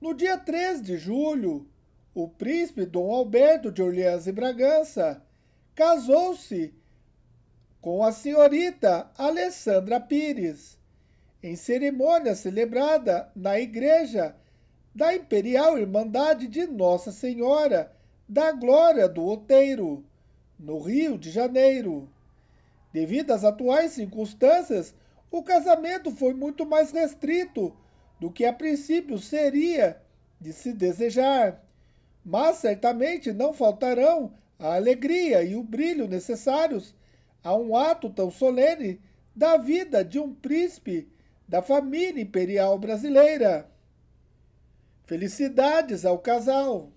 No dia 3 de julho, o príncipe Dom Alberto de Orleans e Bragança casou-se com a senhorita Alessandra Pires, em cerimônia celebrada na igreja da Imperial Irmandade de Nossa Senhora da Glória do Outeiro, no Rio de Janeiro. Devido às atuais circunstâncias, o casamento foi muito mais restrito do que a princípio seria de se desejar. Mas certamente não faltarão a alegria e o brilho necessários a um ato tão solene da vida de um príncipe da família imperial brasileira. Felicidades ao casal!